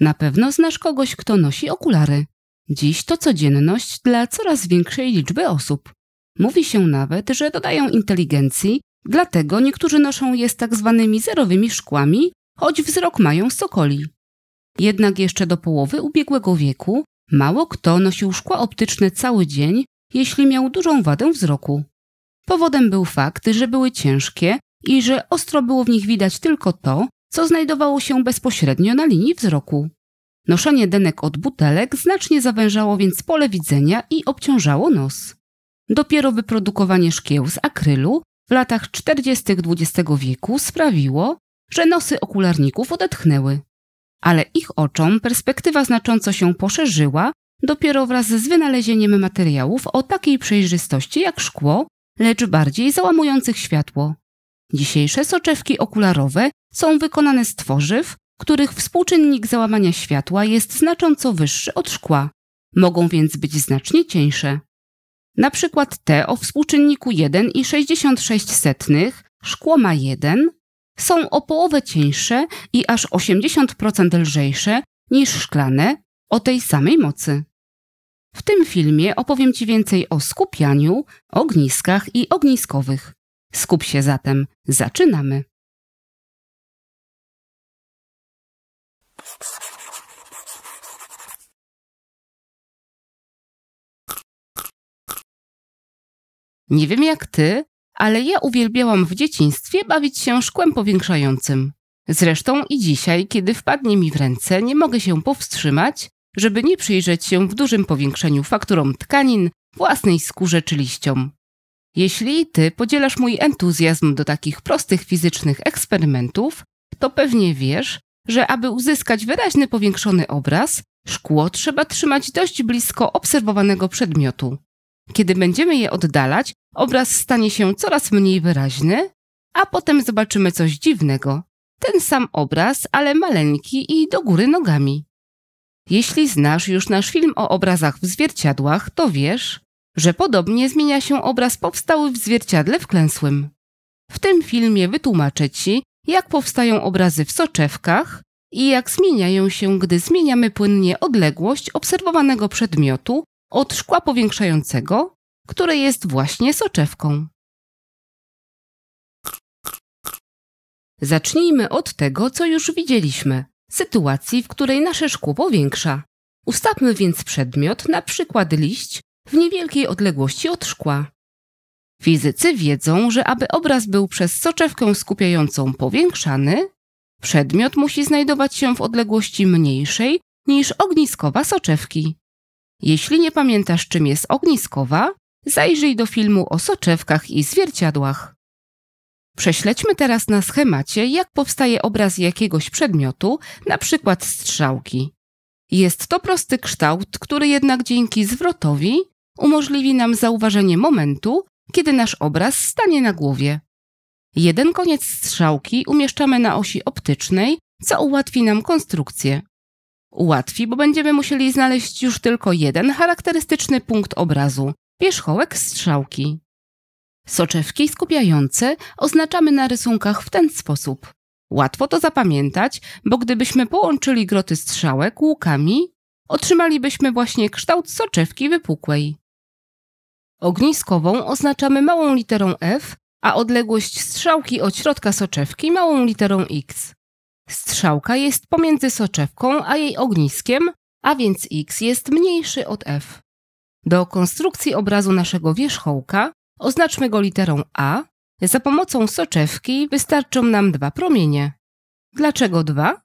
Na pewno znasz kogoś, kto nosi okulary. Dziś to codzienność dla coraz większej liczby osób. Mówi się nawet, że dodają inteligencji, dlatego niektórzy noszą je z tak zwanymi zerowymi szkłami, choć wzrok mają sokoli. Jednak jeszcze do połowy ubiegłego wieku mało kto nosił szkła optyczne cały dzień, jeśli miał dużą wadę wzroku. Powodem był fakt, że były ciężkie i że ostro było w nich widać tylko to, co znajdowało się bezpośrednio na linii wzroku. Noszenie denek od butelek znacznie zawężało więc pole widzenia i obciążało nos. Dopiero wyprodukowanie szkieł z akrylu w latach 40. XX wieku sprawiło, że nosy okularników odetchnęły. Ale ich oczom perspektywa znacząco się poszerzyła dopiero wraz z wynalezieniem materiałów o takiej przejrzystości jak szkło, lecz bardziej załamujących światło. Dzisiejsze soczewki okularowe są wykonane z tworzyw, których współczynnik załamania światła jest znacząco wyższy od szkła. Mogą więc być znacznie cieńsze. Na przykład te o współczynniku 1,66, szkło ma 1, są o połowę cieńsze i aż 80% lżejsze niż szklane o tej samej mocy. W tym filmie opowiem Ci więcej o skupianiu, ogniskach i ogniskowych. Skup się zatem, zaczynamy. Nie wiem jak ty, ale ja uwielbiałam w dzieciństwie bawić się szkłem powiększającym. Zresztą i dzisiaj, kiedy wpadnie mi w ręce, nie mogę się powstrzymać, żeby nie przyjrzeć się w dużym powiększeniu fakturom tkanin, własnej skórze czy liściom. Jeśli ty podzielasz mój entuzjazm do takich prostych fizycznych eksperymentów, to pewnie wiesz, że aby uzyskać wyraźny powiększony obraz, szkło trzeba trzymać dość blisko obserwowanego przedmiotu. Kiedy będziemy je oddalać, obraz stanie się coraz mniej wyraźny, a potem zobaczymy coś dziwnego. Ten sam obraz, ale maleńki i do góry nogami. Jeśli znasz już nasz film o obrazach w zwierciadłach, to wiesz, że podobnie zmienia się obraz powstały w zwierciadle wklęsłym. W tym filmie wytłumaczę Ci, jak powstają obrazy w soczewkach i jak zmieniają się, gdy zmieniamy płynnie odległość obserwowanego przedmiotu od szkła powiększającego, które jest właśnie soczewką. Zacznijmy od tego, co już widzieliśmy, sytuacji, w której nasze szkło powiększa. Ustawmy więc przedmiot, na przykład liść, w niewielkiej odległości od szkła. Fizycy wiedzą, że aby obraz był przez soczewkę skupiającą powiększany, przedmiot musi znajdować się w odległości mniejszej niż ogniskowa soczewki. Jeśli nie pamiętasz, czym jest ogniskowa, zajrzyj do filmu o soczewkach i zwierciadłach. Prześledźmy teraz na schemacie, jak powstaje obraz jakiegoś przedmiotu, na przykład strzałki. Jest to prosty kształt, który jednak dzięki zwrotowi umożliwi nam zauważenie momentu, kiedy nasz obraz stanie na głowie. Jeden koniec strzałki umieszczamy na osi optycznej, co ułatwi nam konstrukcję ułatwi, bo będziemy musieli znaleźć już tylko jeden charakterystyczny punkt obrazu wierzchołek strzałki. Soczewki skupiające oznaczamy na rysunkach w ten sposób. Łatwo to zapamiętać, bo gdybyśmy połączyli groty strzałek łukami, otrzymalibyśmy właśnie kształt soczewki wypukłej. Ogniskową oznaczamy małą literą F, a odległość strzałki od środka soczewki małą literą X. Strzałka jest pomiędzy soczewką a jej ogniskiem, a więc x jest mniejszy od f. Do konstrukcji obrazu naszego wierzchołka oznaczmy go literą A. Za pomocą soczewki wystarczą nam dwa promienie. Dlaczego dwa?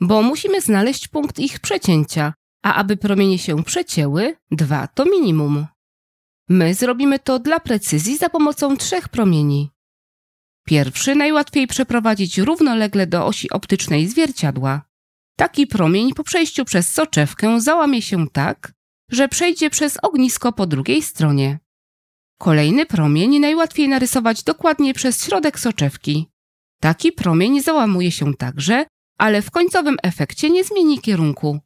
Bo musimy znaleźć punkt ich przecięcia, a aby promienie się przecięły, dwa to minimum. My zrobimy to dla precyzji za pomocą trzech promieni. Pierwszy najłatwiej przeprowadzić równolegle do osi optycznej zwierciadła. Taki promień po przejściu przez soczewkę załamie się tak, że przejdzie przez ognisko po drugiej stronie. Kolejny promień najłatwiej narysować dokładnie przez środek soczewki. Taki promień załamuje się także, ale w końcowym efekcie nie zmieni kierunku.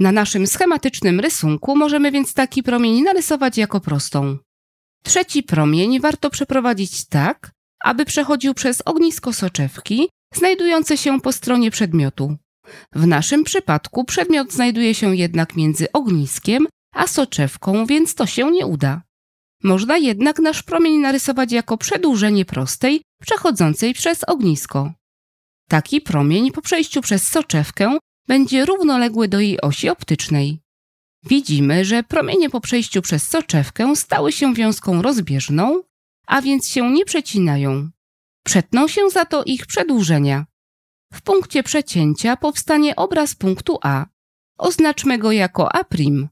Na naszym schematycznym rysunku możemy więc taki promień narysować jako prostą. Trzeci promień warto przeprowadzić tak, aby przechodził przez ognisko soczewki znajdujące się po stronie przedmiotu. W naszym przypadku przedmiot znajduje się jednak między ogniskiem a soczewką, więc to się nie uda. Można jednak nasz promień narysować jako przedłużenie prostej, przechodzącej przez ognisko. Taki promień po przejściu przez soczewkę będzie równoległy do jej osi optycznej. Widzimy, że promienie po przejściu przez soczewkę stały się wiązką rozbieżną, a więc się nie przecinają. Przetną się za to ich przedłużenia. W punkcie przecięcia powstanie obraz punktu A. Oznaczmy go jako A'.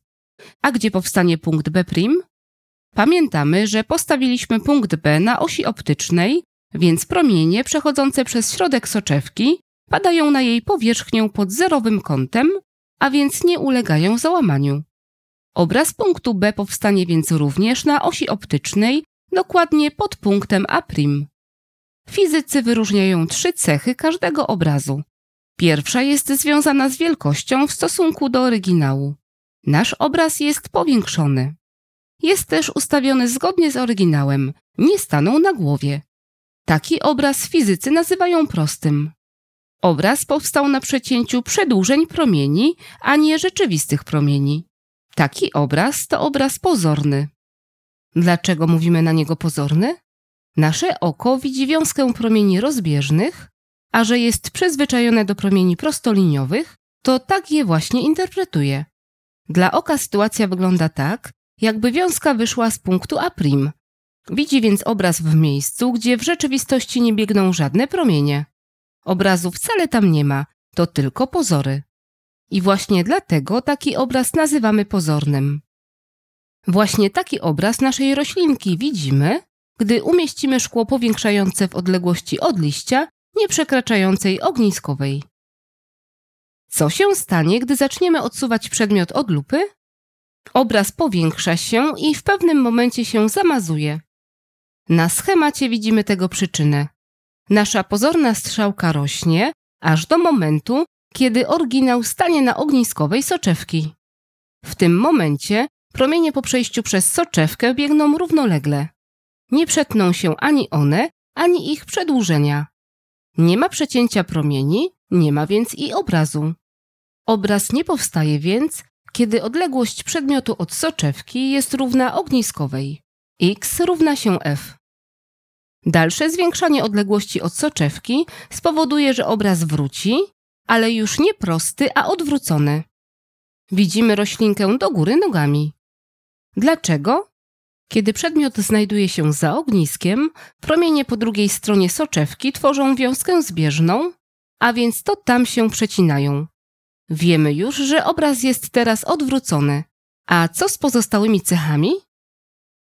A gdzie powstanie punkt B'? Pamiętamy, że postawiliśmy punkt B na osi optycznej, więc promienie przechodzące przez środek soczewki padają na jej powierzchnię pod zerowym kątem, a więc nie ulegają załamaniu. Obraz punktu B powstanie więc również na osi optycznej dokładnie pod punktem A'. Fizycy wyróżniają trzy cechy każdego obrazu. Pierwsza jest związana z wielkością w stosunku do oryginału. Nasz obraz jest powiększony. Jest też ustawiony zgodnie z oryginałem, nie stanął na głowie. Taki obraz fizycy nazywają prostym. Obraz powstał na przecięciu przedłużeń promieni, a nie rzeczywistych promieni. Taki obraz to obraz pozorny. Dlaczego mówimy na niego pozorny? Nasze oko widzi wiązkę promieni rozbieżnych, a że jest przyzwyczajone do promieni prostoliniowych, to tak je właśnie interpretuje. Dla oka sytuacja wygląda tak, jakby wiązka wyszła z punktu A'. Widzi więc obraz w miejscu, gdzie w rzeczywistości nie biegną żadne promienie. Obrazu wcale tam nie ma, to tylko pozory. I właśnie dlatego taki obraz nazywamy pozornym. Właśnie taki obraz naszej roślinki widzimy, gdy umieścimy szkło powiększające w odległości od liścia, nie przekraczającej ogniskowej. Co się stanie, gdy zaczniemy odsuwać przedmiot od lupy? Obraz powiększa się i w pewnym momencie się zamazuje. Na schemacie widzimy tego przyczynę. Nasza pozorna strzałka rośnie, aż do momentu, kiedy oryginał stanie na ogniskowej soczewki. W tym momencie Promienie po przejściu przez soczewkę biegną równolegle. Nie przetną się ani one, ani ich przedłużenia. Nie ma przecięcia promieni, nie ma więc i obrazu. Obraz nie powstaje więc, kiedy odległość przedmiotu od soczewki jest równa ogniskowej. x równa się f. Dalsze zwiększanie odległości od soczewki spowoduje, że obraz wróci, ale już nie prosty, a odwrócony. Widzimy roślinkę do góry nogami. Dlaczego? Kiedy przedmiot znajduje się za ogniskiem, promienie po drugiej stronie soczewki tworzą wiązkę zbieżną, a więc to tam się przecinają. Wiemy już, że obraz jest teraz odwrócony. A co z pozostałymi cechami?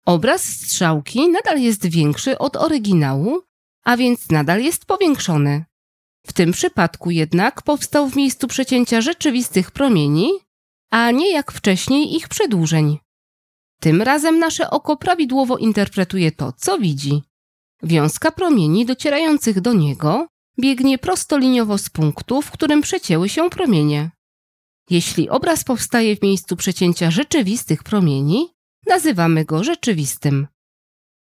Obraz strzałki nadal jest większy od oryginału, a więc nadal jest powiększony. W tym przypadku jednak powstał w miejscu przecięcia rzeczywistych promieni, a nie jak wcześniej ich przedłużeń. Tym razem nasze oko prawidłowo interpretuje to, co widzi. Wiązka promieni docierających do niego biegnie prostoliniowo z punktu, w którym przecięły się promienie. Jeśli obraz powstaje w miejscu przecięcia rzeczywistych promieni, nazywamy go rzeczywistym.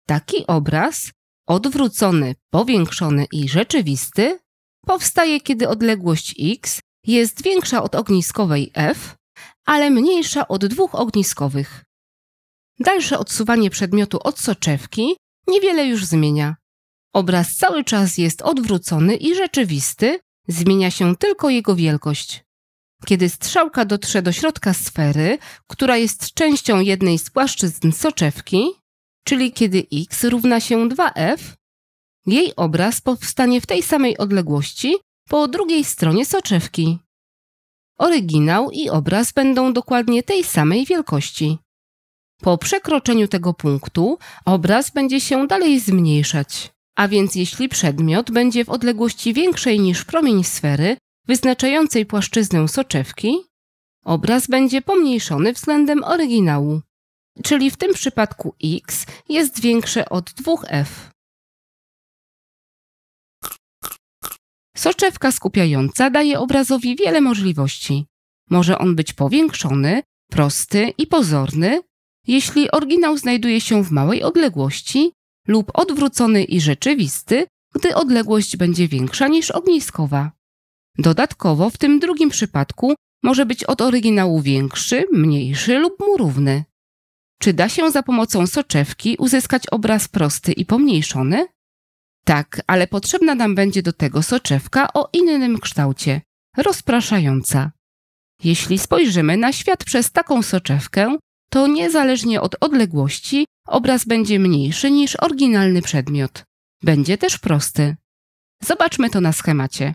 Taki obraz, odwrócony, powiększony i rzeczywisty, powstaje, kiedy odległość x jest większa od ogniskowej f, ale mniejsza od dwóch ogniskowych. Dalsze odsuwanie przedmiotu od soczewki niewiele już zmienia. Obraz cały czas jest odwrócony i rzeczywisty, zmienia się tylko jego wielkość. Kiedy strzałka dotrze do środka sfery, która jest częścią jednej z płaszczyzn soczewki, czyli kiedy x równa się 2f, jej obraz powstanie w tej samej odległości po drugiej stronie soczewki. Oryginał i obraz będą dokładnie tej samej wielkości. Po przekroczeniu tego punktu obraz będzie się dalej zmniejszać. A więc jeśli przedmiot będzie w odległości większej niż promień sfery wyznaczającej płaszczyznę soczewki, obraz będzie pomniejszony względem oryginału, czyli w tym przypadku x jest większe od 2f. Soczewka skupiająca daje obrazowi wiele możliwości. Może on być powiększony, prosty i pozorny, jeśli oryginał znajduje się w małej odległości lub odwrócony i rzeczywisty, gdy odległość będzie większa niż ogniskowa. Dodatkowo w tym drugim przypadku może być od oryginału większy, mniejszy lub mu równy. Czy da się za pomocą soczewki uzyskać obraz prosty i pomniejszony? Tak, ale potrzebna nam będzie do tego soczewka o innym kształcie, rozpraszająca. Jeśli spojrzymy na świat przez taką soczewkę, to niezależnie od odległości obraz będzie mniejszy niż oryginalny przedmiot. Będzie też prosty. Zobaczmy to na schemacie.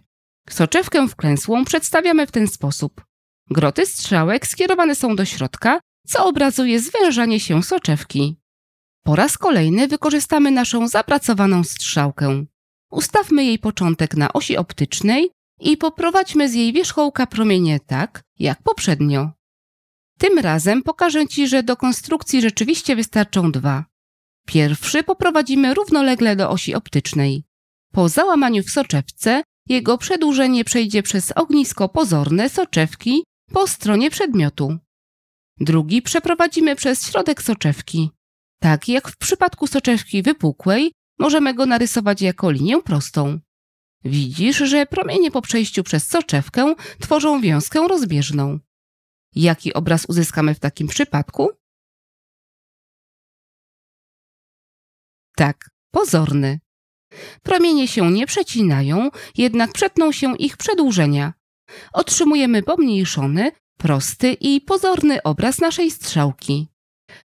Soczewkę wklęsłą przedstawiamy w ten sposób. Groty strzałek skierowane są do środka, co obrazuje zwężanie się soczewki. Po raz kolejny wykorzystamy naszą zapracowaną strzałkę. Ustawmy jej początek na osi optycznej i poprowadźmy z jej wierzchołka promienie tak, jak poprzednio. Tym razem pokażę Ci, że do konstrukcji rzeczywiście wystarczą dwa. Pierwszy poprowadzimy równolegle do osi optycznej. Po załamaniu w soczewce jego przedłużenie przejdzie przez ognisko pozorne soczewki po stronie przedmiotu. Drugi przeprowadzimy przez środek soczewki. Tak jak w przypadku soczewki wypukłej, możemy go narysować jako linię prostą. Widzisz, że promienie po przejściu przez soczewkę tworzą wiązkę rozbieżną jaki obraz uzyskamy w takim przypadku? Tak, pozorny. Promienie się nie przecinają, jednak przetną się ich przedłużenia. Otrzymujemy pomniejszony, prosty i pozorny obraz naszej strzałki.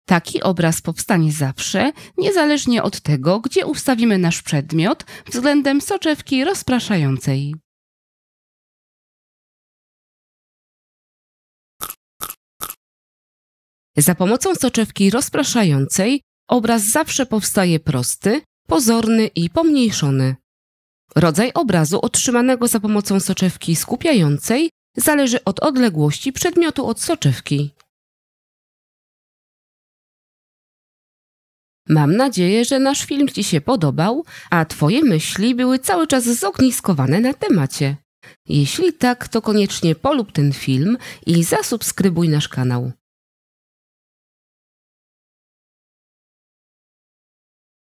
Taki obraz powstanie zawsze, niezależnie od tego, gdzie ustawimy nasz przedmiot względem soczewki rozpraszającej. Za pomocą soczewki rozpraszającej obraz zawsze powstaje prosty, pozorny i pomniejszony. Rodzaj obrazu otrzymanego za pomocą soczewki skupiającej zależy od odległości przedmiotu od soczewki. Mam nadzieję, że nasz film Ci się podobał, a Twoje myśli były cały czas zogniskowane na temacie. Jeśli tak, to koniecznie polub ten film i zasubskrybuj nasz kanał.